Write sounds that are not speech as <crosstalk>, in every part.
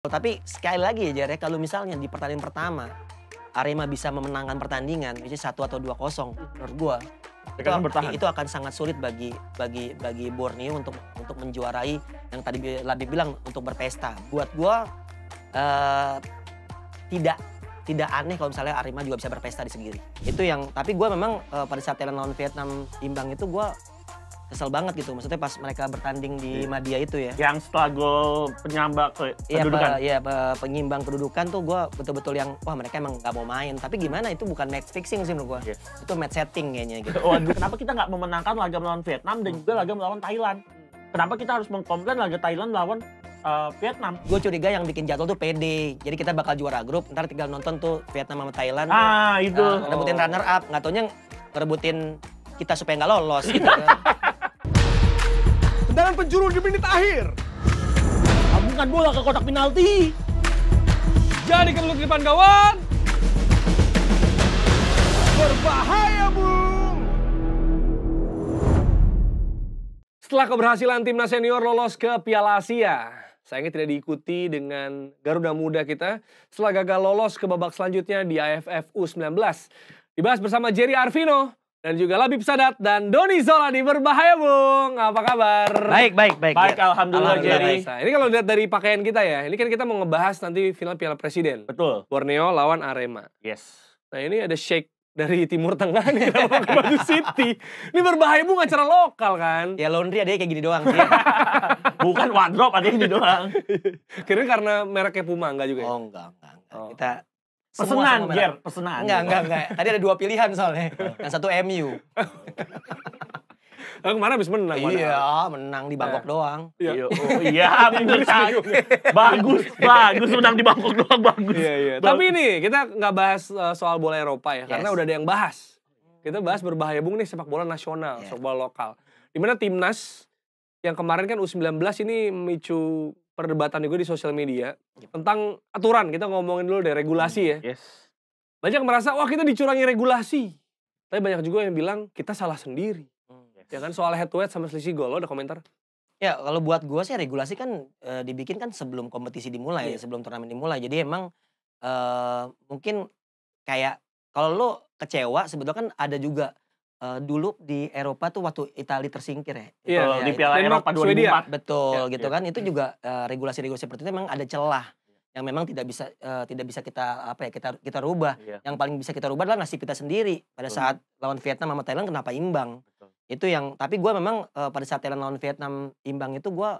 Tapi sekali lagi ya jare ya, kalau misalnya di pertandingan pertama Arema bisa memenangkan pertandingan, misalnya satu atau dua kosong, menurut gua itu, bertahan. itu akan sangat sulit bagi bagi bagi Borneo untuk untuk menjuarai yang tadi Labi bilang untuk berpesta. Buat gua uh, tidak tidak aneh kalau misalnya Arema juga bisa berpesta di sendiri. Itu yang tapi gua memang uh, pada saat Thailand lawan Vietnam imbang itu gua kesel banget gitu maksudnya pas mereka bertanding di yeah. Madia itu ya yang setelah gol penyambak ke iya, kedudukan iya pe, ya, pe, penyimbang kedudukan tuh gue betul-betul yang wah mereka emang nggak mau main tapi gimana itu bukan match fixing sih menurut gue yes. Iya. itu match setting kayaknya gitu <laughs> waduh kenapa kita nggak memenangkan laga melawan Vietnam dan juga laga melawan Thailand kenapa kita harus mengkomplain laga Thailand melawan uh, Vietnam. Gue curiga yang bikin jadwal tuh PD. Jadi kita bakal juara grup, ntar tinggal nonton tuh Vietnam sama Thailand. Ah, itu. Uh, rebutin runner up, nggak taunya rebutin kita supaya nggak lolos gitu. Kan. <laughs> tendangan penjuru di menit akhir. Sambungkan bola ke kotak penalti. Jadi ke di depan gawang. Berbahaya, Bung. Setelah keberhasilan timnas senior lolos ke Piala Asia, sayangnya tidak diikuti dengan Garuda Muda kita setelah gagal lolos ke babak selanjutnya di AFF U19. Dibahas bersama Jerry Arvino, dan juga Labib Sadat dan Doni Zola di Berbahaya Bung. Apa kabar? Baik, baik, baik. Baik, ya. alhamdulillah, Jerry. ini kalau lihat dari pakaian kita ya, ini kan kita mau ngebahas nanti final Piala Presiden. Betul. Borneo lawan Arema. Yes. Nah, ini ada shake dari Timur Tengah nih kenapa <laughs> ke Batu City? Ini berbahaya Bung acara lokal kan? Ya laundry ada kayak gini doang sih. <laughs> Bukan wardrobe ada gini doang. Kira karena mereknya Puma enggak juga ya? Oh, enggak, enggak. enggak. Oh. Kita Pesenan, pesenan. Enggak, enggak, enggak. Tadi ada dua pilihan soalnya. Yang satu MU. Aku <laughs> kemarin habis menang. Iya, mana? menang di Bangkok eh. doang. Iya, iya. <laughs> oh, iya <laughs> Bagus, bagus menang di Bangkok doang, bagus. Iya, iya. Tapi ini kita nggak bahas uh, soal bola Eropa ya, yes. karena udah ada yang bahas. Kita bahas berbahaya bung nih sepak bola nasional, yeah. sepak bola lokal. Dimana timnas yang kemarin kan U19 ini memicu perdebatan juga di sosial media yep. Iya. tentang aturan. Kita ngomongin dulu deh regulasi hmm. ya. Yes. Banyak merasa wah kita dicurangi regulasi. Tapi banyak juga yang bilang kita salah sendiri. Hmm, ya yes. Ya kan soal head to head sama selisih gol. Lo ada komentar? Ya kalau buat gue sih regulasi kan e, dibikin kan sebelum kompetisi dimulai, yeah. sebelum turnamen dimulai. Jadi emang e, mungkin kayak kalau lo kecewa sebetulnya kan ada juga Uh, dulu di Eropa tuh waktu Italia tersingkir ya. Iya, yeah, di ya, Piala Eropa 2004. Swedia. Betul, yeah, gitu yeah. kan. Itu juga eh, regulasi-regulasi uh, seperti itu memang ada celah yang memang tidak bisa uh, tidak bisa kita apa ya kita kita rubah. Yeah. Yang paling bisa kita rubah adalah nasib kita sendiri. Pada Betul. saat lawan Vietnam sama Thailand kenapa imbang? Betul. Itu yang tapi gue memang uh, pada saat Thailand lawan Vietnam imbang itu gue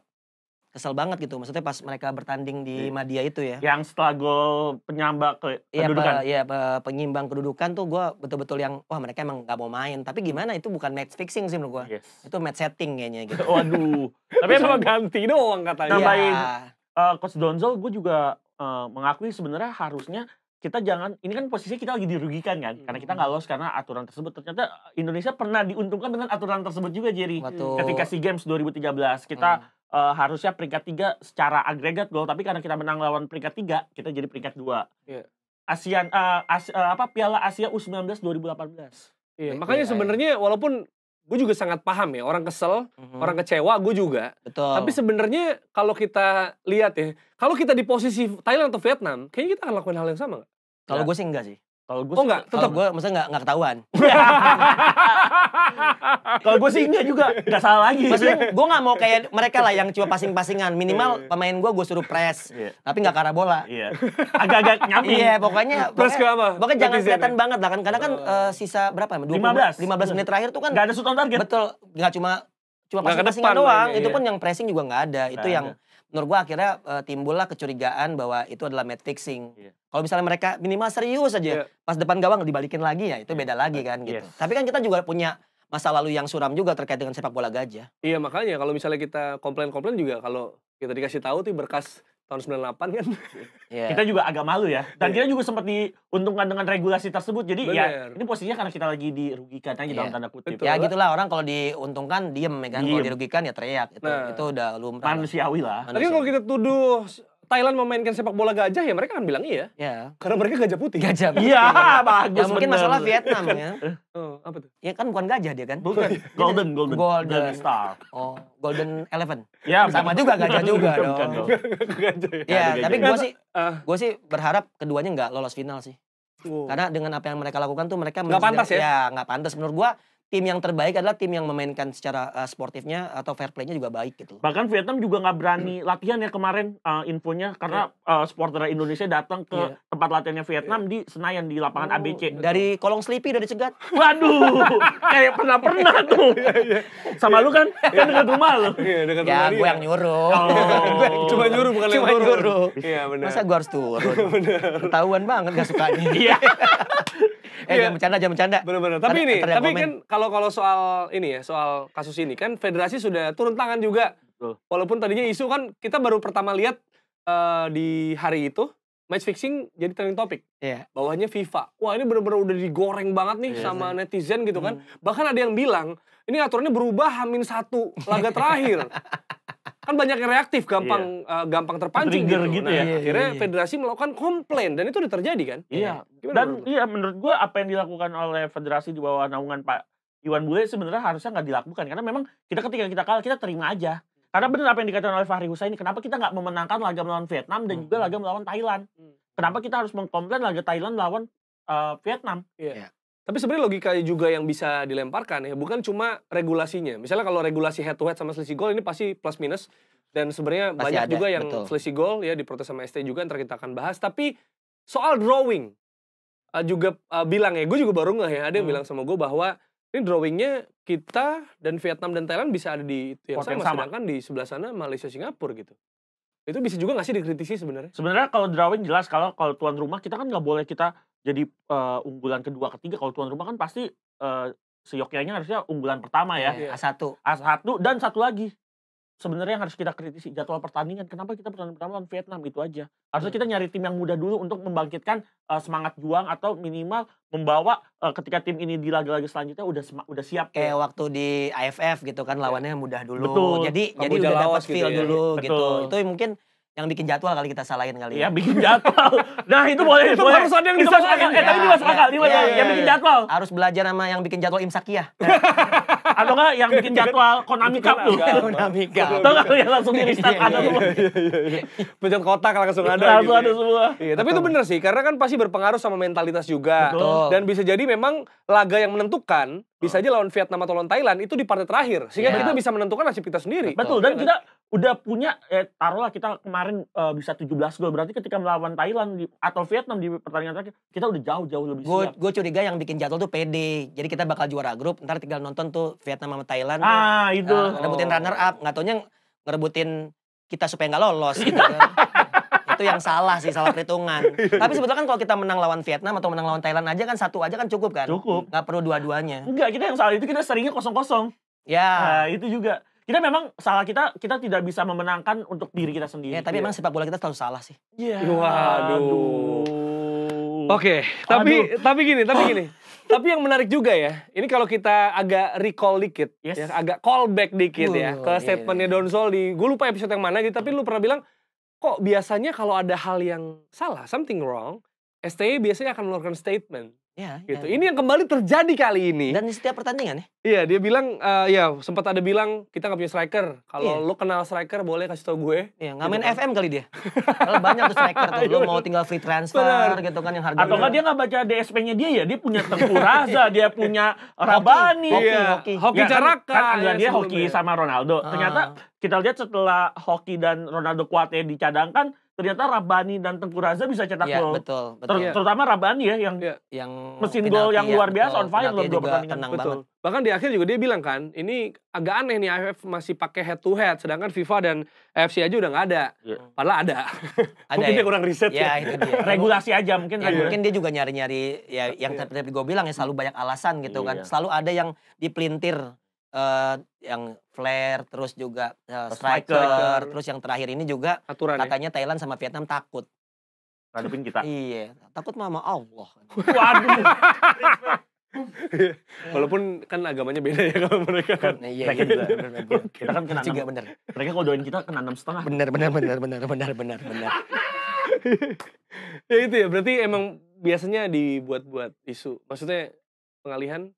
kesel banget gitu. Maksudnya pas mereka bertanding di yeah. Madia itu ya. Yang setelah gol penyambak ke ya, kedudukan. Iya, pe, ya, penyimbang kedudukan tuh gue betul-betul yang, wah mereka emang gak mau main. Tapi gimana itu bukan match fixing sih menurut gue. Yes. Itu match setting kayaknya gitu. <laughs> Waduh. Tapi emang ganti doang katanya. Nambahin ya. uh, Coach Donzel gue juga uh, mengakui sebenarnya harusnya kita jangan ini kan posisi kita lagi dirugikan kan hmm. karena kita nggak hmm. lolos karena aturan tersebut ternyata eh, Indonesia pernah diuntungkan dengan aturan tersebut juga Jerry ketika SEA Games 2013 kita hmm uh, harusnya peringkat tiga secara agregat gol tapi karena kita menang lawan peringkat tiga kita jadi peringkat dua yeah. ASEAN uh, eh, As, uh, apa Piala Asia U19 2018 iya yeah, makanya iya, iya. sebenarnya walaupun gue juga sangat paham ya orang kesel mm-hmm. orang kecewa gue juga Betul. tapi sebenarnya kalau kita lihat ya kalau kita di posisi Thailand atau Vietnam kayaknya kita akan lakuin hal yang sama nggak kalau iya. gue sih enggak sih kalau gue oh, enggak, tetap gue masa enggak enggak ketahuan. <laughs> Kalau gue sih enggak juga, nggak salah lagi. Maksudnya <laughs> gue nggak mau kayak mereka lah yang cuma pasing-pasingan. Minimal iya. pemain gue gue suruh press, yeah. tapi nggak karena bola. Yeah. Agak-agak nyampe. Iya, yeah, pokoknya press ke apa? Pokoknya jangan kelihatan ya? banget lah kan. Karena kan uh, sisa berapa? Ya? belas lima belas menit terakhir tuh kan Gak ada shoot on target. Betul, nggak cuma cuma pasing-pasingan doang. Itu iya. pun yang pressing juga nggak ada. Itu yang menurut gue akhirnya uh, eh, timbullah kecurigaan bahwa itu adalah match fixing. Yeah. Kalau misalnya mereka minimal serius aja, yeah. pas depan gawang dibalikin lagi ya itu iya. beda lagi kan gitu. Yes. Tapi kan kita juga punya masa lalu yang suram juga terkait dengan sepak bola gajah. Iya makanya kalau misalnya kita komplain-komplain juga kalau kita dikasih tahu tuh berkas tahun 98 kan. Yeah. Kita juga agak malu ya. Dan yeah. kita juga sempat diuntungkan dengan regulasi tersebut. Jadi ya, Bener. ya ini posisinya karena kita lagi dirugikan aja yeah. dalam iya. tanda kutip. Betul. Ya gitulah orang kalau diuntungkan diem ya kan? diem. Kalau dirugikan ya teriak. Itu, nah, itu udah lumrah. Manusiawi lah. Tapi kalau kita tuduh Thailand memainkan sepak bola gajah ya mereka akan bilang iya. Ya. Karena mereka gajah putih. Gajah. <laughs> Iya, bagus. Ya, mungkin bener. masalah Vietnam ya. <laughs> Oh, apa tuh? Ya kan bukan gajah dia kan? Bukan. Golden, golden. Golden star. Oh, golden elephant. Ya, sama juga gajah juga dong. Bukan, gajah. Ya, ya tapi gue sih nah, ah. gue sih berharap keduanya nggak lolos final sih. Wow. Karena dengan apa yang mereka lakukan tuh mereka nggak pantas ya? Ya nggak pantas menurut gua tim yang terbaik adalah tim yang memainkan secara uh, sportifnya atau fair play-nya juga baik gitu. Bahkan Vietnam juga nggak berani hmm. latihan ya kemarin uh, infonya karena yeah. Iya. uh, supporter Indonesia datang ke yeah. tempat latihannya Vietnam yeah. di Senayan di lapangan oh, ABC. Dari kolong Sleepy udah dicegat. Waduh, <laughs> kayak pernah-pernah tuh. Iya, iya, Sama lu kan kan dekat rumah lu. Iya, dekat ya, rumah. Ya, gue yang nyuruh. Oh. <laughs> cuma nyuruh bukan cuma yang nyuruh. Iya, benar. Masa gue harus turun? <laughs> Ketahuan banget gak sukanya. Iya eh iya. jangan bercanda, jangan bercanda. Benar-benar. Tapi ini, tapi komen. kan kalau kalau soal ini ya, soal kasus ini kan federasi sudah turun tangan juga. Betul. Walaupun tadinya isu kan kita baru pertama lihat uh, di hari itu match fixing jadi trending topic. Iya. Yeah. Bawahnya FIFA. Wah, ini benar-benar udah digoreng banget nih yeah, sama yeah. netizen gitu kan. Hmm. Bahkan ada yang bilang, ini aturannya berubah hamin satu laga terakhir. <laughs> kan banyak yang reaktif, gampang yeah. Iya. uh, gampang terpancing gitu. gitu nah, ya. Akhirnya yeah, yeah. federasi melakukan komplain dan itu udah terjadi kan? Iya. Yeah. Dan iya menurut gua apa yang dilakukan oleh federasi di bawah naungan Pak Iwan Bule sebenarnya harusnya nggak dilakukan karena memang kita ketika kita kalah kita terima aja. Karena benar apa yang dikatakan oleh Fahri Husaini, kenapa kita nggak memenangkan laga melawan Vietnam dan hmm. juga laga melawan Thailand? Hmm. Kenapa kita harus mengkomplain laga Thailand lawan uh, Vietnam? Yeah. Iya. Tapi sebenarnya logika juga yang bisa dilemparkan ya, bukan cuma regulasinya. Misalnya kalau regulasi head to head sama selisih gol ini pasti plus minus dan sebenarnya banyak ada, juga yang betul. selisih gol ya diprotes sama ST juga yang kita akan bahas. Tapi soal drawing uh, juga uh, bilang ya, gue juga baru nggak ya ada yang hmm. bilang sama gue bahwa ini drawingnya kita dan Vietnam dan Thailand bisa ada di itu yang sama, yang sama. sedangkan di sebelah sana Malaysia Singapura gitu. Itu bisa juga nggak sih dikritisi sebenarnya? Sebenarnya kalau drawing jelas kalau kalau tuan rumah kita kan nggak boleh kita jadi uh, unggulan kedua ketiga kalau tuan rumah kan pasti uh, eh, seyokianya harusnya unggulan pertama ya. A1. Iya, A1 dan satu lagi sebenarnya yang harus kita kritisi jadwal pertandingan. Kenapa kita pertandingan pertama lawan Vietnam itu aja? Harusnya kita iya. nyari tim yang muda dulu untuk membangkitkan uh, semangat juang atau minimal membawa uh, ketika tim ini di laga-laga selanjutnya udah udah siap. Kayak ya. waktu di AFF gitu kan iya. lawannya ya. mudah dulu. Betul. Jadi Kamu jadi udah dapat gitu feel gitu ya. dulu gitu. Betul. gitu. Itu mungkin yang bikin jadwal kali kita salahin kali ya. Ya bikin jadwal. <laughs> nah itu boleh. itu harus ada yang disalahin. Eh ya, tapi ini iya, masuk ya, ya, yang bikin jadwal. Harus belajar sama yang bikin jadwal imsakiah. <laughs> Atau enggak yang bikin jadwal Konami Cup tuh. Konami Cup. Tahu enggak yang langsung di restart iya, iya, ada semua. Iya, Pencet kotak langsung ada. Langsung gitu. ada semua. Iya, tapi itu bener sih karena kan pasti berpengaruh sama mentalitas juga. Dan bisa jadi memang laga yang menentukan bisa oh. aja lawan Vietnam atau lawan Thailand itu di partai terakhir sehingga kita bisa menentukan nasib kita sendiri. Betul dan kita udah punya eh, taruhlah kita kemarin e, bisa 17 gol berarti ketika melawan Thailand di, atau Vietnam di pertandingan terakhir kita udah jauh-jauh lebih gua, siap. Gue curiga yang bikin jatuh tuh PD. Jadi kita bakal juara grup, ntar tinggal nonton tuh Vietnam sama Thailand. Ah, itu. Uh, ngerebutin oh. runner up, nggak taunya ngerebutin kita supaya nggak lolos gitu kan. <laughs> itu yang salah sih, salah perhitungan. <laughs> Iya. Tapi sebetulnya kan kalau kita menang lawan Vietnam atau menang lawan Thailand aja kan satu aja kan cukup kan? Cukup. Nggak perlu dua-duanya. Enggak, kita yang salah itu kita seringnya kosong-kosong. Ya. Nah, itu juga kita memang salah kita kita tidak bisa memenangkan untuk diri kita sendiri. Ya, tapi ya. emang sepak bola kita selalu salah sih. Iya. Yeah. Waduh. Oke, okay, tapi Aduh. tapi gini, tapi gini. <gasps> tapi yang menarik juga ya, ini kalau kita agak recall dikit, ya, yes. ya, agak callback dikit uh, ya ke iya, statementnya yeah. Iya. Don Sol di, gue lupa episode yang mana gitu, tapi lu pernah bilang kok biasanya kalau ada hal yang salah, something wrong, STI biasanya akan mengeluarkan statement. Ya, gitu. Ya, ya, Ini yang kembali terjadi kali ini. Dan di setiap pertandingan ya. Iya, dia bilang uh, ya sempat ada bilang kita nggak punya striker. Kalau iya. lo kenal striker boleh kasih tau gue. Iya, nggak main gitu kan. FM kali dia. <laughs> Kalau banyak tuh striker tuh lo mau tinggal free transfer Bener. gitu kan yang harga. Atau nggak dia nggak baca DSP-nya dia ya, dia punya Tengku dia punya Rabani, hoki, iya. hoki, hoki. hoki Kan, kan ya, dia hoki sama Ronaldo. Ternyata ah. kita lihat setelah hoki dan Ronaldo kuatnya dicadangkan ternyata Rabani dan Tengku Raza bisa cetak ya, gol. Betul, betul. Ter ya. Terutama Rabani ya yang ya. yang mesin gol yang iya, luar biasa betul. on fire loh dua pertandingan. betul. Banget. Bahkan di akhir juga dia bilang kan, ini agak aneh nih AFF masih pakai head to head sedangkan FIFA dan AFC aja udah nggak ada. Ya. Padahal ada. ada <laughs> ya. mungkin ya? dia kurang riset iya, ya. ya. dia. <laughs> Regulasi aja mungkin. Ya, mungkin dia juga nyari-nyari ya yang ya. tadi gue bilang ya selalu banyak alasan gitu ya. kan. Iya. Selalu ada yang dipelintir uh, yang flare terus juga uh, striker, striker terus yang terakhir ini juga Aturan, ya? katanya ya? Thailand sama Vietnam takut ngadepin <laughs> kita iya takut mama Allah waduh <laughs> Walaupun kan agamanya beda ya kalau mereka kan. Nah, iya, mereka iya, juga. Kita kan kena juga benar Mereka kalau doain kita kena enam setengah. benar benar benar benar benar benar benar <laughs> ya itu ya berarti emang biasanya dibuat-buat isu. Maksudnya pengalihan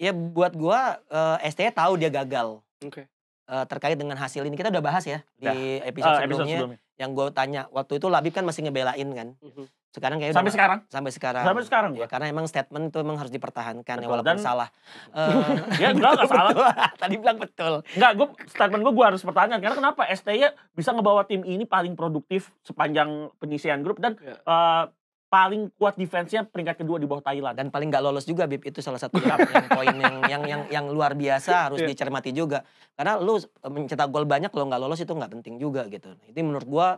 ya buat gua uh, eh, ST e tahu dia gagal. Oke. Okay. Uh, eh, terkait dengan hasil ini kita udah bahas ya nah. di episode, uh, episode sebelumnya, sebelumnya yang gua tanya waktu itu Labib kan masih ngebelain kan. Uh-huh. Sekarang kayak sampai sekarang. Sampai sekarang. Sampai sekarang gua. Ya, karena emang statement itu emang harus dipertahankan ya betul, ya walaupun dan, salah. Uh, <laughs> ya enggak enggak salah. Betul. <laughs> Tadi bilang betul. Enggak, gue statement gua gua harus pertanyaan karena kenapa STY e bisa ngebawa tim ini paling produktif sepanjang penyisian grup dan yeah. Iya paling kuat defense-nya peringkat kedua di bawah Thailand dan paling gak lolos juga Bib itu salah satu yang, <laughs> poin yang, yang yang yang luar biasa iya. harus yeah. dicermati juga karena lu mencetak gol banyak kalau nggak lolos itu nggak penting juga gitu itu menurut gua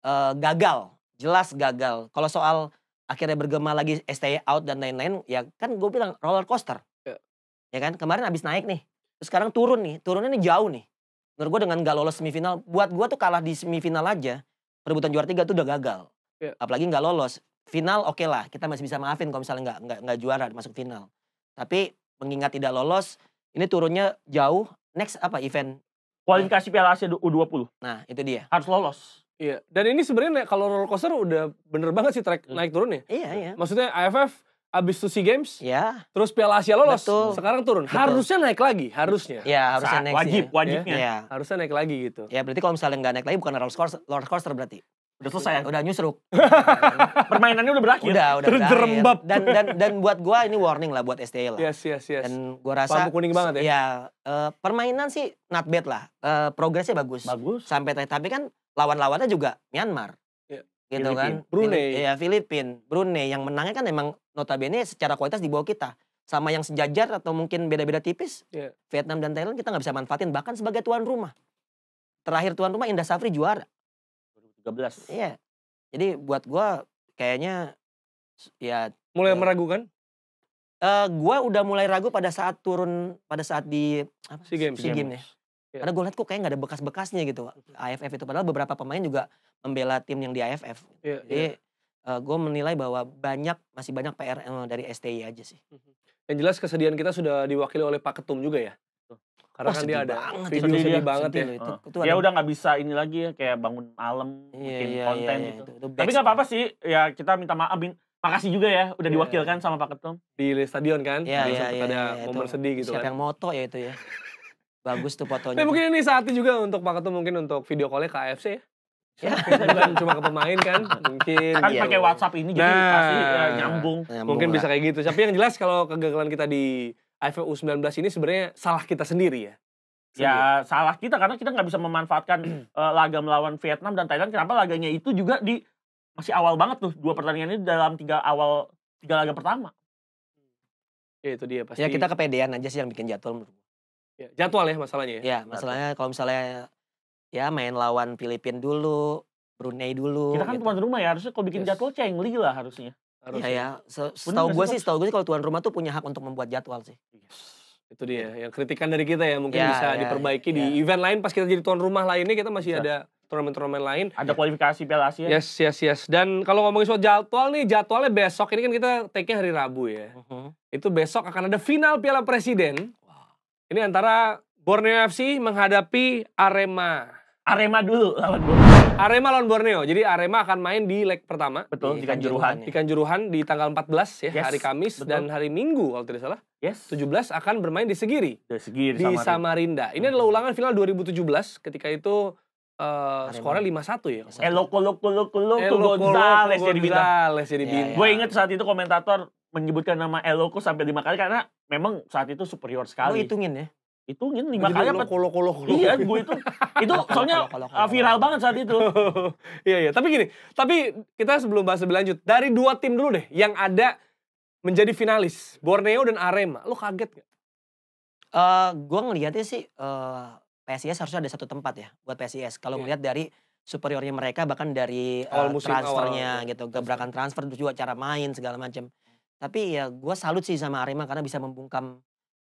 uh, gagal jelas gagal kalau soal akhirnya bergema lagi stay out dan lain-lain ya kan gue bilang roller coaster yeah. ya kan kemarin abis naik nih terus sekarang turun nih turunnya nih jauh nih menurut gua dengan gak lolos semifinal buat gua tuh kalah di semifinal aja perebutan juara tiga tuh udah gagal yeah. apalagi nggak lolos final oke okay lah kita masih bisa maafin kalau misalnya nggak nggak nggak juara masuk final tapi mengingat tidak lolos ini turunnya jauh next apa event kualifikasi Piala Asia U20 nah itu dia harus lolos iya dan ini sebenarnya kalau roller coaster udah bener banget sih track hmm. naik turun ya iya iya maksudnya AFF abis tuh SEA Games, ya. terus Piala Asia lolos, Betul. sekarang turun. Betul. Harusnya naik lagi, harusnya. Iya, ya, harusnya Saat naik. Wajib, ya. wajibnya. Ya. Harusnya naik lagi gitu. Ya, berarti kalau misalnya nggak naik lagi bukan roller coaster, roller coaster berarti. Udah selesai. Udah nyusruk. <laughs> Permainannya udah berakhir. Udah, udah Terus berakhir. Dan dan dan buat gua ini warning lah buat STI lah. Yes, yes, yes. Dan gua rasa Lampu kuning banget ya. Ya, uh, permainan sih not bad lah. Uh, progresnya bagus. Bagus. Sampai tapi kan lawan-lawannya juga Myanmar. Yeah. Gitu kan. Filipin. kan. Brunei. ya Filipin, Brunei yang menangnya kan emang notabene secara kualitas di bawah kita. Sama yang sejajar atau mungkin beda-beda tipis, yeah. Vietnam dan Thailand kita nggak bisa manfaatin bahkan sebagai tuan rumah. Terakhir tuan rumah Indah Safri juara 13. Iya. Jadi buat gue kayaknya ya mulai ya, meragukan? Uh, gua udah mulai ragu pada saat turun pada saat di apa? SEA Games. SEA Games. Ya. Iya. Karena gue liat kok kayak nggak ada bekas-bekasnya gitu AFF itu padahal beberapa pemain juga membela tim yang di AFF. Yeah, Jadi yeah. Iya. uh, gue menilai bahwa banyak masih banyak PR eh, dari STI aja sih. Mhm. Yang jelas kesedihan kita sudah diwakili oleh Pak Ketum juga ya. Karena Wah, kan dia ada video sedih, sedih banget sedih ya. Itu, uh. itu dia udah nggak bisa ini lagi ya kayak bangun malam iya, bikin iya, iya konten iya, gitu. itu. itu, Tapi nggak apa-apa sih. Ya kita minta maaf Makasih juga ya udah yeah. Iya, diwakilkan iya. sama Pak Ketum di stadion kan. Iya iya iya. Ada ya, momen sedih gitu Siapa kan. yang moto ya itu ya. Bagus tuh fotonya. Nah, mungkin ini saatnya juga untuk Pak Ketum mungkin untuk video call ke AFC ya. cuma ke pemain kan, mungkin. Kan pakai WhatsApp ini jadi ya, nah, pasti nyambung. Mungkin bisa kayak gitu. Tapi yang jelas kalau kegagalan kita di AFF 19 ini sebenarnya salah kita sendiri ya? ya sendiri. Ya salah kita karena kita nggak bisa memanfaatkan uh, <clears throat> laga melawan Vietnam dan Thailand. Kenapa laganya itu juga di masih awal banget tuh dua pertandingan ini dalam tiga awal tiga laga pertama. Ya itu dia pasti. Ya kita kepedean aja sih yang bikin jadwal menurut Ya, jadwal ya masalahnya ya. Ya masalahnya kalau misalnya ya main lawan Filipina dulu, Brunei dulu. Kita kan gitu. tuan rumah ya harusnya kalau bikin yes. jadwal cengli lah harusnya. Iya ya, setahu gue sih, setahu gue sih kalau tuan rumah tuh punya hak untuk membuat jadwal sih. Yes. Itu dia, yang kritikan dari kita ya mungkin ya, bisa ya, diperbaiki ya. di iya. event lain pas kita jadi tuan rumah lainnya kita masih ya. ada turnamen-turnamen lain. Ada kualifikasi Piala Asia. Yes, yes, yes. Dan kalau ngomongin soal jadwal nih, jadwalnya besok ini kan kita take-nya hari Rabu ya. Uh mhm. -huh. Itu besok akan ada final Piala Presiden. Ini antara Borneo FC menghadapi Arema. Arema dulu lawan Borneo. Arema lawan Borneo. Jadi Arema akan main di leg pertama. Betul, di, di Kanjuruhan. Di Kanjuruhan di tanggal 14 ya, yes, hari Kamis betul. dan hari Minggu kalau tidak salah. Yes. 17 akan bermain di Segiri. Di Segiri di Samarinda. Samarinda. Ini adalah mm-hmm. ulangan final 2017 ketika itu Uh, skornya lima satu ya. Eh loko loko loko loko eh, Gonzales jadi bintang. jadi bintang. Gue inget saat itu komentator menyebutkan nama Eloko sampai lima kali karena memang saat itu superior sekali. lo hitungin ya? itu gini lima kali apa kolo kolo iya gue itu itu <laughs> soalnya kolo, ah, kolo, kolo, viral banget saat itu <laughs> iya iya tapi gini tapi kita sebelum bahas lebih lanjut dari dua tim dulu deh yang ada menjadi finalis Borneo dan Arema lo kaget gak? Uh, eh, gue ngelihatnya sih uh, eh, PSIS harusnya ada satu tempat ya buat PSIS kalau yeah. ngelihat dari superiornya mereka bahkan dari eh, awal uh, musim, transfernya awal, iya. gitu gebrakan transfer juga cara main segala macam tapi ya gue salut sih sama Arema karena bisa membungkam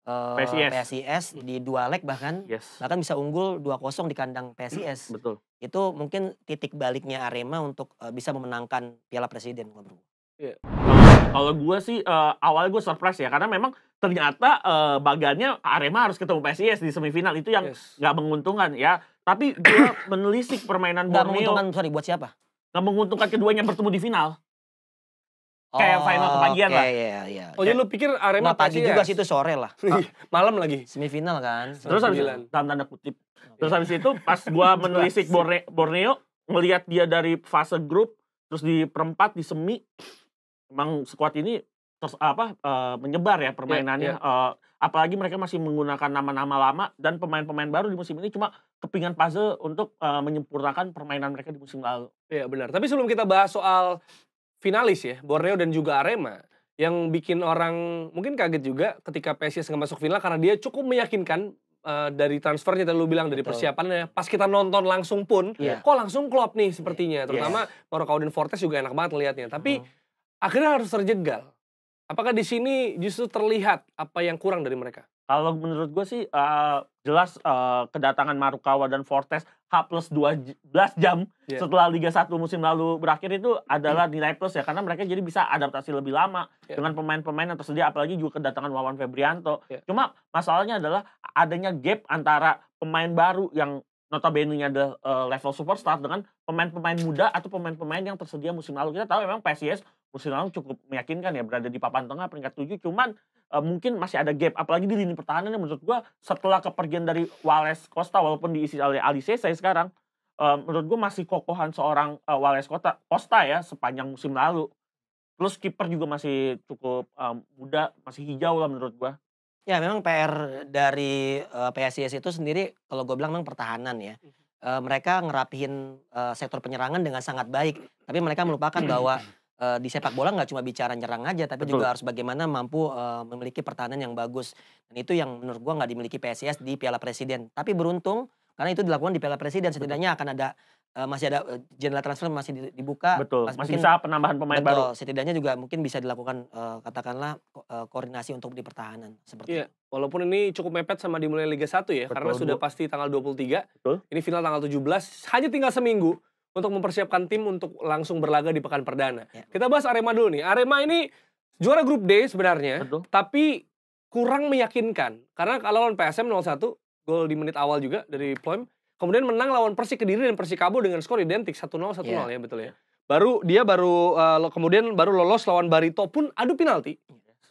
Eh, PSIS. PSIS di dua leg bahkan yes. bahkan bisa unggul 2-0 di kandang PSIS. Mm, betul. Itu mungkin titik baliknya Arema untuk uh, bisa memenangkan Piala Presiden Yeah. Kalau gue sih uh, eh, awal gue surprise ya karena memang ternyata uh, bagannya Arema harus ketemu PSIS di semifinal itu yang nggak yes. menguntungkan ya. Tapi gue menelisik permainan gak Borneo. menguntungkan sorry buat siapa? Gak menguntungkan keduanya bertemu di final kayak oh, final kepagian okay, lah. Iya, iya, iya. Oh, jadi lu pikir Arema nah, pagi juga ya? sih itu sore lah. <laughs> Malam lagi. Semifinal kan. Terus habis tanda, tanda kutip. Terus habis itu pas gua <laughs> menelisik Borne Borneo, melihat dia dari fase grup terus di perempat di semi emang skuad ini terus apa uh, menyebar ya permainannya yeah, yeah. Uh, apalagi mereka masih menggunakan nama-nama lama dan pemain-pemain baru di musim ini cuma kepingan puzzle untuk uh, menyempurnakan permainan mereka di musim lalu. Iya benar. Tapi sebelum kita bahas soal finalis ya, Borneo dan juga Arema yang bikin orang mungkin kaget juga ketika PSIS nggak masuk final karena dia cukup meyakinkan uh, dari transfernya tadi lu bilang dari Betul. persiapannya pas kita nonton langsung pun yeah. kok langsung klop nih sepertinya iya. terutama yeah. Morokau dan Fortes juga enak banget lihatnya tapi uh akhirnya harus terjegal apakah di sini justru terlihat apa yang kurang dari mereka kalau menurut gue sih uh, jelas uh, kedatangan Marukawa dan Fortes plus 12 jam yeah. setelah Liga 1 musim lalu berakhir itu adalah hmm. nilai plus ya karena mereka jadi bisa adaptasi lebih lama yeah. dengan pemain-pemain yang tersedia apalagi juga kedatangan Wawan Febrianto. Yeah. Cuma masalahnya adalah adanya gap antara pemain baru yang notabene-nya adalah uh, level superstar dengan pemain-pemain muda atau pemain-pemain yang tersedia musim lalu. Kita tahu memang PSIS lalu cukup meyakinkan ya berada di papan tengah peringkat 7 cuman e, mungkin masih ada gap apalagi di lini pertahanan yang menurut gua setelah kepergian dari Wales Costa walaupun diisi oleh Ali saya sekarang e, menurut gua masih kokohan seorang e, Wales Costa Costa ya sepanjang musim lalu. Plus kiper juga masih cukup e, muda, masih hijau lah menurut gua. Ya memang PR dari e, PSIS itu sendiri kalau gua bilang memang pertahanan ya e, mereka ngerapihin e, sektor penyerangan dengan sangat baik. Tapi mereka melupakan bahwa <clears throat> uh, di sepak bola nggak cuma bicara nyerang aja, tapi Betul. juga harus bagaimana mampu uh, memiliki pertahanan yang bagus. Dan itu yang menurut gua nggak dimiliki PSIS di Piala Presiden. Tapi beruntung karena itu dilakukan di Piala Presiden, setidaknya akan ada eh, masih ada jendela transfer masih dibuka. Betul. Masih, mungkin, bisa penambahan pemain betul, baru. Setidaknya juga mungkin bisa dilakukan uh, katakanlah koordinasi untuk di pertahanan seperti. Iya. Walaupun ini cukup mepet sama dimulai Liga 1 ya, betul, karena sudah pasti tanggal 23. Betul. Ini final tanggal 17, hanya tinggal seminggu untuk mempersiapkan tim untuk langsung berlaga di pekan perdana. Ya. Kita bahas Arema dulu nih. Arema ini juara grup D sebenarnya, Betul. tapi kurang meyakinkan. Karena kalau lawan PSM 0-1, gol di menit awal juga dari Ploem. Kemudian menang lawan Persik Kediri dan Persikabo dengan skor identik 1-0 1-0 yeah. ya betul ya. Baru dia baru uh, kemudian baru lolos lawan Barito pun adu penalti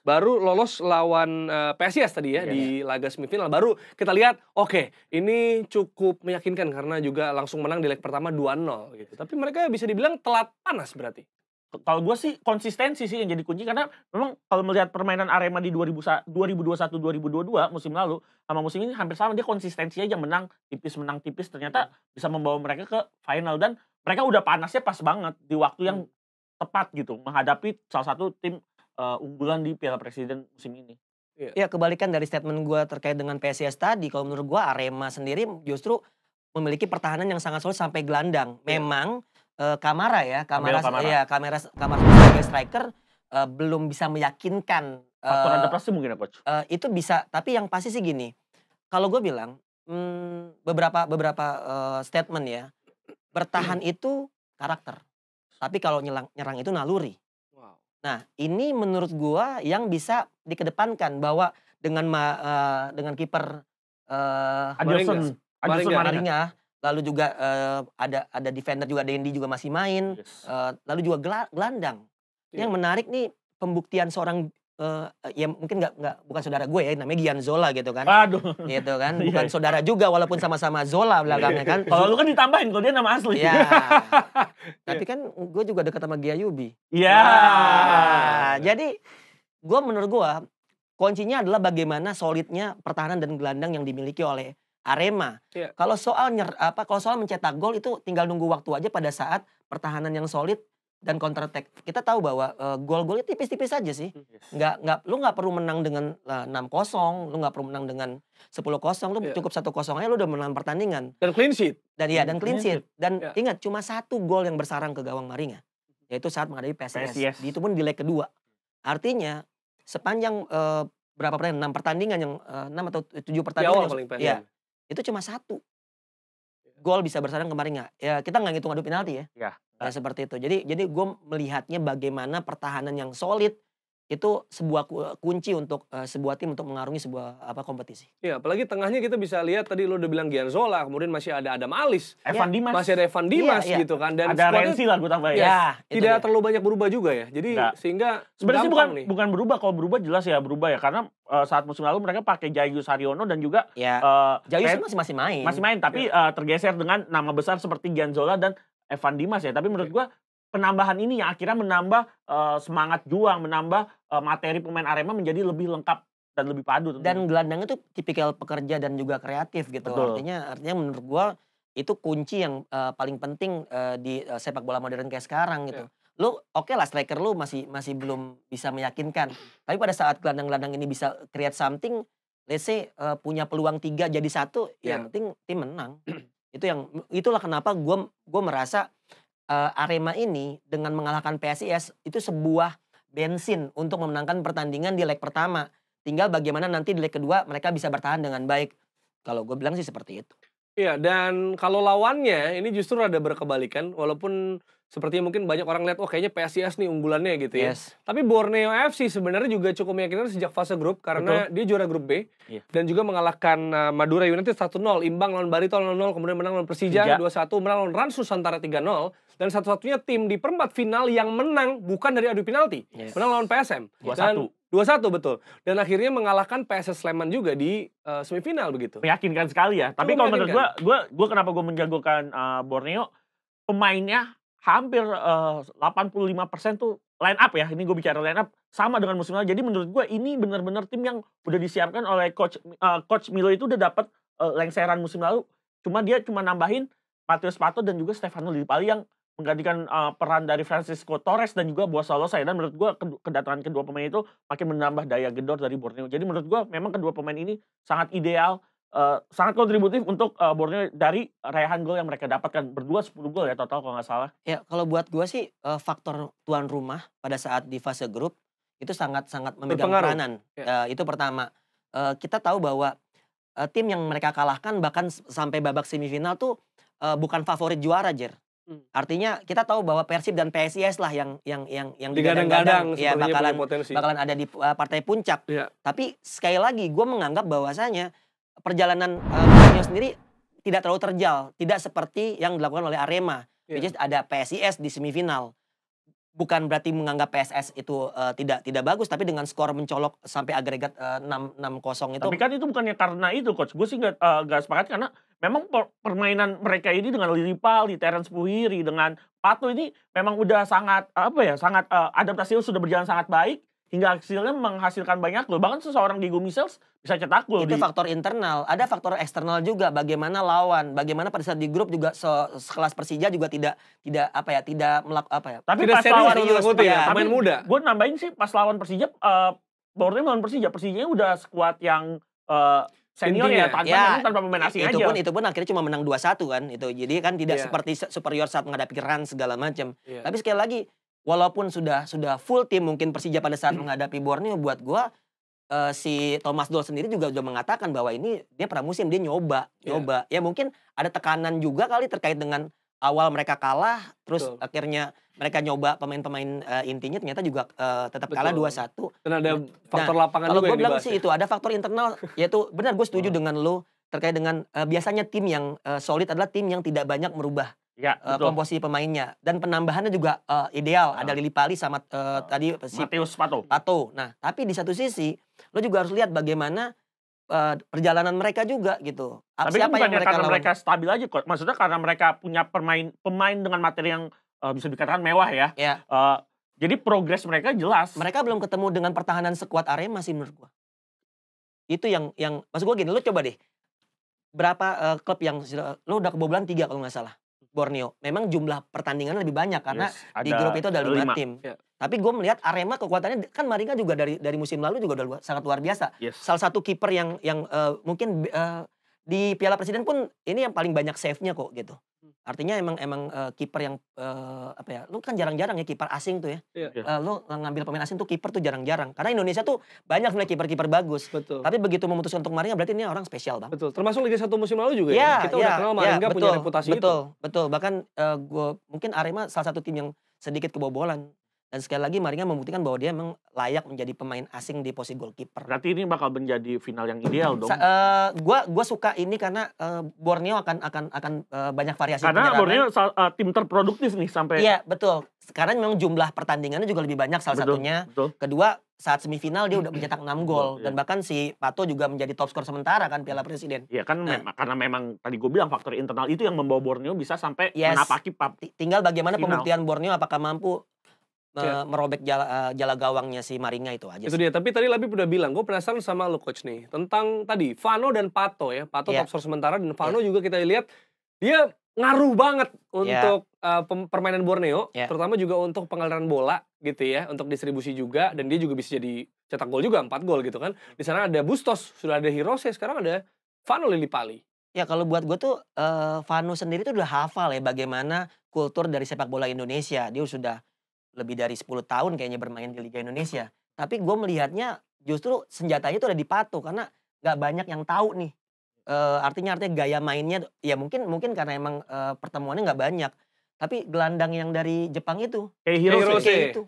baru lolos lawan uh, eh, PSIS tadi ya yeah. di iya. laga semifinal. Baru kita lihat, oke, okay, ini cukup meyakinkan karena juga langsung menang di leg pertama 2-0 gitu. Tapi mereka bisa dibilang telat panas berarti kalau gue sih konsistensi sih yang jadi kunci karena memang kalau melihat permainan Arema di 2021 2022 musim lalu sama musim ini hampir sama dia konsistensi aja menang tipis menang tipis ternyata bisa membawa mereka ke final dan mereka udah panasnya pas banget di waktu yang hmm. tepat gitu menghadapi salah satu tim uh, unggulan di Piala Presiden musim ini. Yeah. Ya iya, kebalikan dari statement gue terkait dengan PSIS tadi, kalau menurut gue Arema sendiri justru memiliki pertahanan yang sangat solid sampai gelandang. Yeah. Memang uh, Kamara ya, Kamara, Kamara. ya kamera, kamera sebagai striker uh, belum bisa meyakinkan. Uh, adaptasi mungkin ya coach. Uh, itu bisa, tapi yang pasti sih gini, kalau gue bilang hmm, beberapa beberapa uh, statement ya, bertahan hmm. itu karakter, tapi kalau nyerang, nyerang itu naluri. Nah, ini menurut gua yang bisa dikedepankan bahwa dengan ma, uh, dengan kiper uh, Anderson, Anderson Maringa, lalu juga uh, ada ada defender juga Dendi juga masih main, yes. uh, lalu juga gelandang. Yeah. Yang iya. menarik nih pembuktian seorang uh, ya mungkin nggak nggak bukan saudara gue ya namanya Gian Zola gitu kan. Aduh. Gitu kan, <laughs> iya, bukan iya. saudara juga walaupun sama-sama Zola belakangnya iya. kan. Kalau lu kan ditambahin kalau dia nama asli. Iya. <laughs> Tapi kan gue juga dekat sama Gia Yubi. Iya. Nah, jadi gue menurut gue kuncinya adalah bagaimana solidnya pertahanan dan gelandang yang dimiliki oleh Arema. Yeah. Kalau soal nyer, apa kalau soal mencetak gol itu tinggal nunggu waktu aja pada saat pertahanan yang solid dan counter attack. Kita tahu bahwa uh, eh, gol-golnya tipis-tipis saja sih. Hmm, enggak, enggak. lu nggak perlu menang dengan uh, eh, 6-0, lu nggak perlu menang dengan 10-0, lu yeah. cukup 1-0 aja lu udah menang pertandingan. Dan clean sheet. Dan iya, dan clean, sheet. Dan yeah. ingat cuma satu gol yang bersarang ke gawang Maringa, yaitu saat menghadapi PSIS. Di Itu pun di leg kedua. Artinya sepanjang uh, berapa pertandingan? 6 pertandingan yang uh, 6 atau 7 pertandingan. Di awal yang, paling ya, itu cuma satu iya. gol bisa bersarang ke Maringa. Ya kita nggak ngitung adu penalti ya. ya. Ya, seperti itu. Jadi jadi gue melihatnya bagaimana pertahanan yang solid itu sebuah eh, kunci untuk uh, sebuah tim untuk mengarungi sebuah apa kompetisi. ya apalagi tengahnya kita bisa lihat tadi lo udah bilang Gianzola, kemudian masih ada Adam Alis, Evan iya. Dimas, masih ada Evan iya, Dimas ya, ya. gitu kan dan ada Renzi lah gue tambahin. Ya, ya tidak terlalu banyak berubah juga ya. Jadi Nggak. sehingga sebenarnya bukan nih. bukan berubah kalau berubah jelas ya berubah ya karena uh, saat musim lalu mereka pakai Jayu Saryono dan juga ya. uh, Jayu masih masih main. Masih main tapi ya. uh, tergeser dengan nama besar seperti Gianzola dan Evan Dimas ya. Tapi menurut gue penambahan ini yang akhirnya menambah uh, semangat juang, menambah uh, materi pemain Arema menjadi lebih lengkap dan lebih padu. Tentunya. Dan gelandang itu tipikal pekerja dan juga kreatif gitu. Betul. Artinya, artinya menurut gue itu kunci yang uh, paling penting uh, di uh, sepak bola modern kayak sekarang gitu. Yeah lu oke okay lah striker lu masih masih belum bisa meyakinkan. Tapi pada saat gelandang-gelandang ini bisa create something, let's say uh, punya peluang tiga jadi satu, yeah. Iya. yang penting tim menang. Itu yang itulah kenapa gue gue merasa uh, Arema ini dengan mengalahkan PSIS itu sebuah bensin untuk memenangkan pertandingan di leg pertama. Tinggal bagaimana nanti di leg kedua mereka bisa bertahan dengan baik. Kalau gue bilang sih seperti itu. Iya, dan kalau lawannya ini justru ada berkebalikan walaupun sepertinya mungkin banyak orang lihat oh kayaknya PSIS nih unggulannya gitu ya. Yes. Tapi Borneo FC sebenarnya juga cukup meyakinkan sejak fase grup karena Betul. dia juara grup B iya. dan juga mengalahkan uh, Madura United 1-0, imbang lawan Barito 0-0, kemudian menang lawan Persija 2-1, menang lawan Rans Nusantara 3-0 dan satu-satunya tim di perempat final yang menang bukan dari adu penalti. Yes. Menang lawan PSM. 2-1. dua satu betul. Dan akhirnya mengalahkan PSS Sleman juga di uh, semifinal begitu. Meyakinkan sekali ya. Tapi kalau menurut gua gua gua kenapa gua menjagokan uh, Borneo pemainnya hampir eh, delapan puluh lima persen tuh line up ya. Ini gua bicara line up sama dengan musim lalu. Jadi menurut gua ini benar-benar tim yang udah disiapkan oleh coach uh, coach Milo itu udah dapat uh, lengseran musim lalu. Cuma dia cuma nambahin Matius Pato dan juga Stefano Lipali yang menggantikan uh, peran dari Francisco Torres dan juga Boa saya dan menurut gue kedatangan kedua pemain itu makin menambah daya gedor dari Borneo. Jadi menurut gue memang kedua pemain ini sangat ideal Uh, sangat kontributif untuk uh, Borneo dari raihan gol yang mereka dapatkan berdua 10 gol ya total kalau nggak salah. Ya kalau buat gue sih uh, faktor tuan rumah pada saat di fase grup itu sangat sangat memegang peranan. Ya. Uh, itu pertama uh, kita tahu bahwa uh, tim yang mereka kalahkan bahkan sampai babak semifinal tuh uh, bukan favorit juara Jer. Hmm. Artinya kita tahu bahwa Persib dan PSIS lah yang yang yang yang digadang-gadang ya bakalan bakalan ada di uh, partai puncak. Ya. Tapi sekali lagi gue menganggap bahwasanya perjalanan uh, sendiri tidak terlalu terjal, tidak seperti yang dilakukan oleh Arema. Ya. Which is ada PSIS di semifinal. Bukan berarti menganggap PSS itu uh, tidak tidak bagus, tapi dengan skor mencolok sampai agregat uh, 6-0 itu. Tapi kan itu bukannya karena itu, coach. Gue sih nggak uh, gak sepakat karena memang permainan mereka ini dengan Liripal, Pali, Terence Puhiri, dengan Pato ini memang udah sangat apa ya, sangat uh, eh, adaptasinya sudah berjalan sangat baik hingga hasilnya menghasilkan banyak gol. Bahkan seseorang Diego Michels bisa cetak gol. Itu di... faktor internal. Ada faktor eksternal juga. Bagaimana lawan, bagaimana pada saat di grup juga se sekelas Persija juga tidak tidak apa ya, tidak melak apa ya. Tapi tidak pas serius, lawan serius, ya, ya. pemain muda. Gue nambahin sih pas lawan Persija, uh, eh, baru lawan Persija, Persijanya udah skuad yang eh, senior Intinya. ya tanpa ya, tanpa pemain asing itu aja. pun itu pun akhirnya cuma menang 2-1 kan itu jadi kan tidak yeah. seperti superior saat menghadapi Iran segala macam yeah. tapi sekali lagi walaupun sudah sudah full tim mungkin Persija pada saat hmm. menghadapi Borneo buat gua uh, si Thomas Doll sendiri juga sudah mengatakan bahwa ini dia pramusim dia nyoba yeah. nyoba ya mungkin ada tekanan juga kali terkait dengan awal mereka kalah, terus Betul. akhirnya mereka nyoba pemain-pemain uh, intinya ternyata juga uh, tetap Betul. kalah 2-1. Dan ada nah, faktor nah, lapangan kalau juga gue bilang sih ya? itu ada faktor internal yaitu benar gue setuju oh. dengan lo terkait dengan uh, biasanya tim yang uh, solid adalah tim yang tidak banyak merubah ya, uh, komposisi pemainnya dan penambahannya juga uh, ideal nah. ada Lili Pali sama uh, nah. tadi si Matius Pato. Pato. Nah, tapi di satu sisi lo juga harus lihat bagaimana Eh, perjalanan mereka juga gitu. Tapi siapa bukan yang mereka karena lawan? mereka stabil aja kok. Maksudnya karena mereka punya pemain pemain dengan materi yang uh, bisa dikatakan mewah ya. Uh, jadi progres mereka jelas. Mereka belum ketemu dengan pertahanan sekuat Arema sih menurut gua. Itu yang yang maksud gua gini, lu coba deh. Berapa uh, klub yang lu udah kebobolan tiga kalau nggak salah. Borneo. Memang jumlah pertandingan lebih banyak karena yes, di grup itu ada lima, lima. tim. Yeah. Tapi gue melihat Arema kekuatannya kan Maringa juga dari dari musim lalu juga udah luar, sangat luar biasa. Yes. Salah satu kiper yang yang uh, mungkin uh, di Piala Presiden pun ini yang paling banyak save-nya kok gitu. Artinya emang emang uh, kiper yang uh, apa ya? Lu kan jarang-jarang ya kiper asing tuh ya. Iya. Uh, lu ngambil pemain asing tuh kiper tuh jarang-jarang. Karena Indonesia tuh banyak sebenarnya kiper-kiper bagus. Betul. Tapi begitu memutuskan untuk Maringa ya berarti ini orang spesial, Bang. Betul. Termasuk Liga satu musim lalu juga ya. ya? Kita yeah, udah kenal Maringa betul, punya reputasi betul, itu. Betul, betul. Bahkan uh, gua mungkin Arema salah satu tim yang sedikit kebobolan dan sekali lagi Maringa membuktikan bahwa dia memang layak menjadi pemain asing di posisi goalkeeper. Berarti ini bakal menjadi final yang ideal dong. Sa uh, eh, gua gua suka ini karena uh, Borneo akan akan akan uh, banyak variasi Karena Borneo uh, tim terproduktif nih sampai Iya, betul. Sekarang memang jumlah pertandingannya juga lebih banyak salah betul, satunya. Betul. Kedua, saat semifinal dia udah mencetak 6 gol iya. dan bahkan si Pato juga menjadi top skor sementara kan Piala Presiden. Iya kan nah. memang, karena memang tadi gue bilang faktor internal itu yang membawa Borneo bisa sampai yes. menapaki pap. Tinggal bagaimana final. pembuktian Borneo apakah mampu yeah. Iya. merobek jala, eh, jala gawangnya si Maringa itu aja. Itu dia. Tapi tadi Labib udah bilang, gue penasaran sama lo coach nih tentang tadi Vano dan Pato ya. Pato yeah. top score sementara dan Vano yeah. juga kita lihat dia ngaruh banget iya. untuk yeah. uh, permainan Borneo, yeah. terutama juga untuk pengaliran bola gitu ya, untuk distribusi juga dan dia juga bisa jadi cetak gol juga empat gol gitu kan. Di sana ada Bustos, sudah ada Hirose, sekarang ada Fano Pali. Ya kalau buat gue tuh uh, eh, Fano sendiri tuh udah hafal ya bagaimana kultur dari sepak bola Indonesia. Dia sudah lebih dari 10 tahun kayaknya bermain di Liga Indonesia. Tapi gue melihatnya justru senjatanya itu ada di Pato karena nggak banyak yang tahu nih. E, artinya artinya gaya mainnya ya mungkin mungkin karena emang e, pertemuannya nggak banyak. Tapi gelandang yang dari Jepang itu, kayak hero itu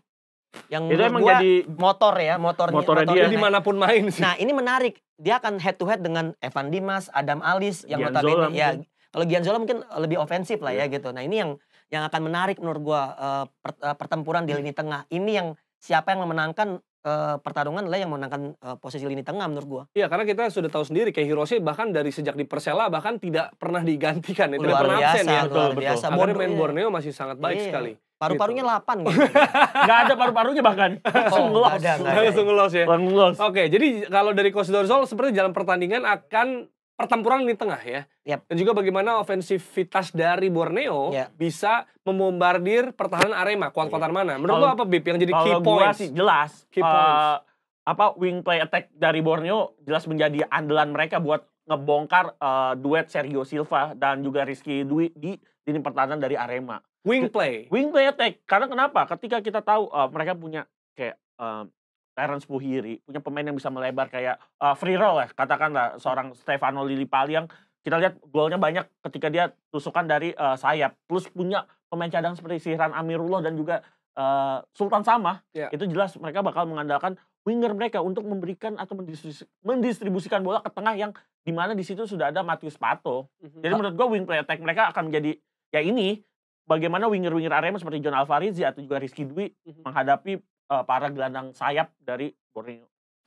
yang itu emang gua, jadi motor ya motor motornya, motornya dia dimanapun main sih nah ini menarik dia akan head to head dengan Evan Dimas Adam Alis yang notabene ya kalau Gianzola mungkin lebih ofensif lah yeah. ya iya. gitu nah ini yang yang akan menarik menurut gue uh, eh, pertempuran di hmm. lini tengah. Ini yang siapa yang memenangkan uh, pertarungan adalah yang memenangkan uh, posisi lini tengah menurut gua. Iya, karena kita sudah tahu sendiri kayak Hiroshi bahkan dari sejak di Persela bahkan tidak pernah digantikan ya, tidak pernah absen ya. Betul, betul. Biasa. main iya. Borneo masih sangat baik iya. sekali. Paru-parunya gitu. 8 gitu. <laughs> gak ada paru-parunya bahkan. <laughs> Langsung oh, ya. Langsung Oke, jadi kalau dari Coach Dorsol seperti jalan pertandingan akan pertempuran di tengah ya. Yep. Dan juga bagaimana ofensivitas dari Borneo yep. Ya. bisa membombardir pertahanan Arema kuat-kuatan yep. mana? Menurut kalo, lo apa Bib yang jadi key points? sih jelas. Key uh, points. Apa wing play attack dari Borneo jelas menjadi andalan mereka buat ngebongkar uh, duet Sergio Silva dan juga Rizky Dwi di lini pertahanan dari Arema. Wing play. Wing play attack. Karena kenapa? Ketika kita tahu uh, mereka punya kayak uh, Terence Puhiri, punya pemain yang bisa melebar kayak uh, free roll lah, katakanlah seorang Stefano Lillipali yang kita lihat golnya banyak ketika dia tusukan dari uh, sayap. Plus punya pemain cadang seperti Sihran Amirullah dan juga uh, Sultan Sama. Yeah. Itu jelas mereka bakal mengandalkan winger mereka untuk memberikan atau mendistribusikan bola ke tengah yang mana di situ sudah ada Matius Pato. Mm -hmm. Jadi menurut gue wing play attack mereka akan menjadi ya ini bagaimana winger-winger Arema seperti John Alvarez atau juga Rizky Dwi mm -hmm. menghadapi uh, para gelandang sayap dari Borneo.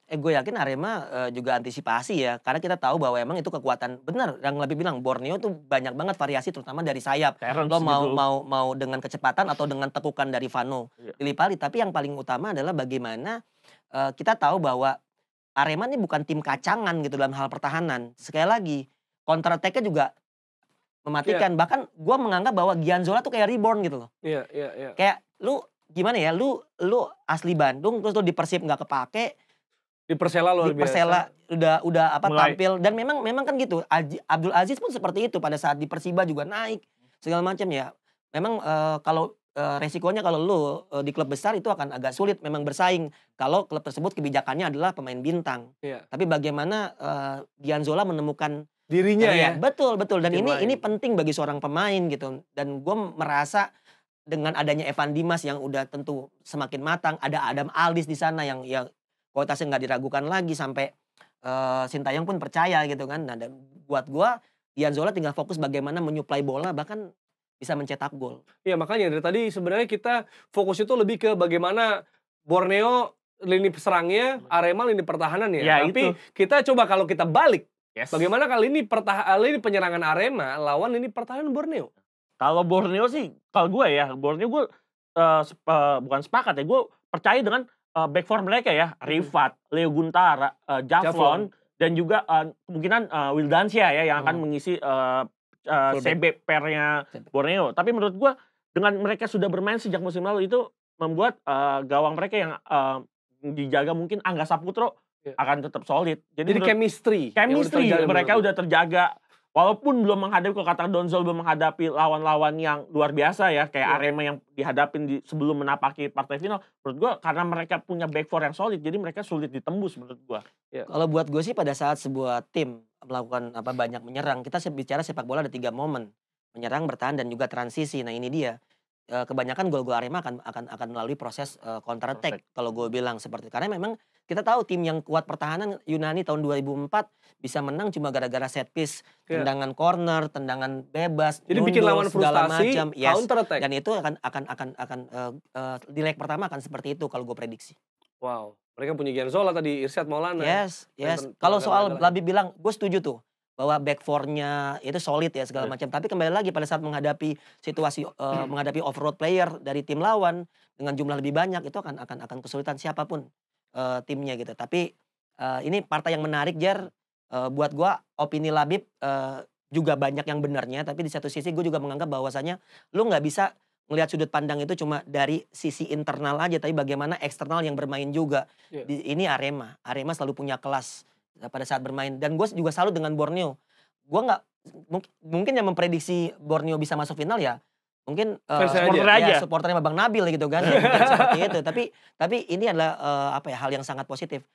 Eh gue yakin Arema uh, eh, juga antisipasi ya karena kita tahu bahwa emang itu kekuatan benar yang lebih bilang Borneo tuh banyak banget variasi terutama dari sayap. Terence Lo mau gitu. mau mau dengan kecepatan atau dengan tekukan dari Vano. Yeah. Pilih tapi yang paling utama adalah bagaimana uh, kita tahu bahwa Arema ini bukan tim kacangan gitu dalam hal pertahanan. Sekali lagi counter attack-nya juga iya. mematikan. Yeah. Bahkan gue menganggap bahwa Gianzola tuh kayak reborn gitu loh. Iya, iya, iya. Kayak lu gimana ya lu lu asli Bandung terus lu di Persib nggak kepake di Persela lu di Persela biasa. udah udah apa Mulai. tampil dan memang memang kan gitu Abdul Aziz pun seperti itu pada saat di Persiba juga naik segala macam ya memang uh, kalau uh, resikonya kalau lu uh, di klub besar itu akan agak sulit memang bersaing kalau klub tersebut kebijakannya adalah pemain bintang iya. tapi bagaimana uh, Dianzola menemukan dirinya ya, betul betul dan Dimain. ini ini penting bagi seorang pemain gitu dan gue merasa dengan adanya Evan Dimas yang udah tentu semakin matang, ada Adam Aldis di sana yang ya kualitasnya nggak diragukan lagi sampai uh, Sintayong pun percaya gitu kan. Nah, dan buat gua Ian Zola tinggal fokus bagaimana menyuplai bola bahkan bisa mencetak gol. Iya, makanya dari tadi sebenarnya kita fokus itu lebih ke bagaimana Borneo lini serangnya, Arema lini pertahanan ya. ya Tapi itu. kita coba kalau kita balik Yes. Bagaimana kali ini pertahanan ini penyerangan Arema lawan ini pertahanan Borneo? Kalau Borneo sih, kalau gue ya, Borneo gue uh, sep, uh, bukan sepakat ya, gue percaya dengan uh, back four mereka ya, Rifat, Leo Guntara, uh, Javlon, Javlon, dan juga uh, kemungkinan uh, Wildansia ya yang akan oh. mengisi uh, uh, CB pernya Borneo. Tapi menurut gue dengan mereka sudah bermain sejak musim lalu itu membuat uh, gawang mereka yang uh, dijaga mungkin Angga Saputro iya. akan tetap solid. Jadi, Jadi chemistry, chemistry mereka udah terjaga walaupun belum menghadapi kalau kata Donzol belum menghadapi lawan-lawan yang luar biasa ya kayak yeah. Arema yang dihadapin di, sebelum menapaki partai final menurut gue karena mereka punya back four yang solid jadi mereka sulit ditembus menurut gue yeah. kalau buat gue sih pada saat sebuah tim melakukan apa banyak menyerang kita bicara sepak bola ada tiga momen menyerang bertahan dan juga transisi nah ini dia eh, kebanyakan gol-gol Arema akan akan akan melalui proses eh, counter attack kalau gue bilang seperti karena memang kita tahu tim yang kuat pertahanan Yunani tahun 2004 bisa menang cuma gara-gara set piece, yeah. tendangan corner, tendangan bebas, jadi mundur, bikin lawan frustasi, macam. Yes. counter attack. Dan itu akan akan akan akan uh, uh, di leg pertama akan seperti itu kalau gue prediksi. Wow, mereka punya Gianzola tadi, Irsyad Maulana. Yes, yes. Kalau soal lebih bilang, gue setuju tuh bahwa back four-nya itu solid ya segala yeah. macam. Tapi kembali lagi pada saat menghadapi situasi uh, menghadapi off road player dari tim lawan dengan jumlah lebih banyak itu akan akan akan kesulitan siapapun uh, timnya gitu. Tapi uh, ini partai yang menarik Jar uh, eh, buat gue opini Labib uh, juga banyak yang benarnya tapi di satu sisi gue juga menganggap bahwasanya lu nggak bisa melihat sudut pandang itu cuma dari sisi internal aja tapi bagaimana eksternal yang bermain juga yeah. di, ini Arema Arema selalu punya kelas pada saat bermain dan gue juga salut dengan Borneo gue nggak mungkin yang memprediksi Borneo bisa masuk final ya mungkin uh, supporter aja. Ya, supporternya Bang Nabil gitu kan ya, <laughs> seperti itu tapi tapi ini adalah uh, apa ya hal yang sangat positif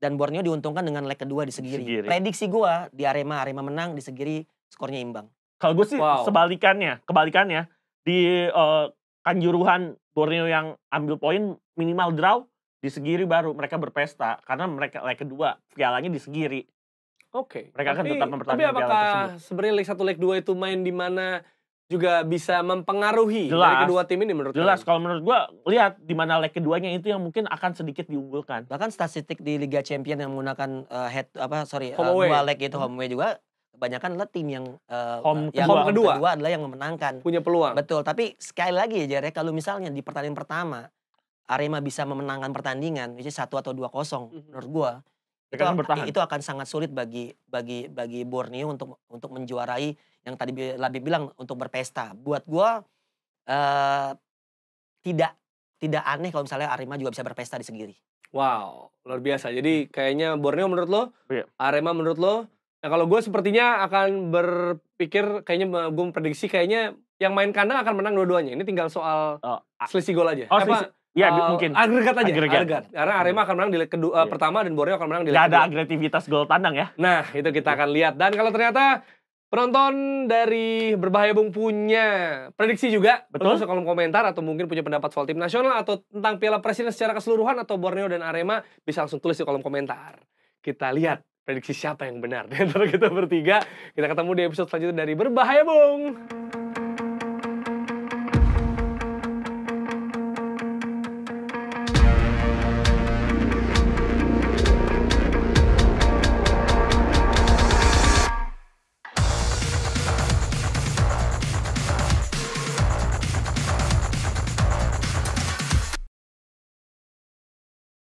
dan Borneo diuntungkan dengan leg kedua di Segiri. Segiri. Prediksi gue di Arema Arema menang di Segiri skornya imbang. Kalau gue sih wow. sebalikannya, kebalikannya di uh, Kanjuruhan Borneo yang ambil poin minimal draw di Segiri baru mereka berpesta karena mereka leg kedua pialanya di Segiri. Oke. Okay. Mereka tapi, akan tetap mempertahankan Tapi apakah sebenarnya leg satu leg dua itu main di mana juga bisa mempengaruhi jelas, dari kedua tim ini menurut Jelas, kalau menurut gue lihat di mana leg keduanya itu yang mungkin akan sedikit diunggulkan. Bahkan statistik di Liga Champion yang menggunakan uh, head apa sorry home uh, dua leg itu home away juga kebanyakan adalah tim yang uh, home, yang home kedua. kedua adalah yang memenangkan. Punya peluang. Betul, tapi sekali lagi ya Jare kalau misalnya di pertandingan pertama Arema bisa memenangkan pertandingan, itu satu atau dua kosong mm-hmm. menurut gue itu, itu akan sangat sulit bagi bagi bagi Borneo untuk untuk menjuarai yang tadi lebih bilang untuk berpesta. Buat gue uh, tidak tidak aneh kalau misalnya Arema juga bisa berpesta di sendiri. Wow, luar biasa. Jadi hmm. kayaknya Borneo menurut lo, yeah. Arema menurut lo, nah kalau gue sepertinya akan berpikir kayaknya gue prediksi kayaknya yang main kandang akan menang dua-duanya. Ini tinggal soal oh. selisih gol aja. Oh, Apa? Ya, uh, mungkin. Agregat aja. Agregat. agregat. Karena Arema akan menang di leg kedua yeah. Iya. pertama dan Borneo akan menang di leg kedua. Gak ada agresivitas gol tandang ya. Nah, itu kita iya. akan lihat. Dan kalau ternyata Penonton dari Berbahaya Bung punya prediksi juga. Betul. Terus kolom komentar atau mungkin punya pendapat soal tim nasional atau tentang Piala Presiden secara keseluruhan atau Borneo dan Arema bisa langsung tulis di kolom komentar. Kita lihat prediksi siapa yang benar <laughs> Dan kita bertiga. Kita ketemu di episode selanjutnya dari Berbahaya Bung.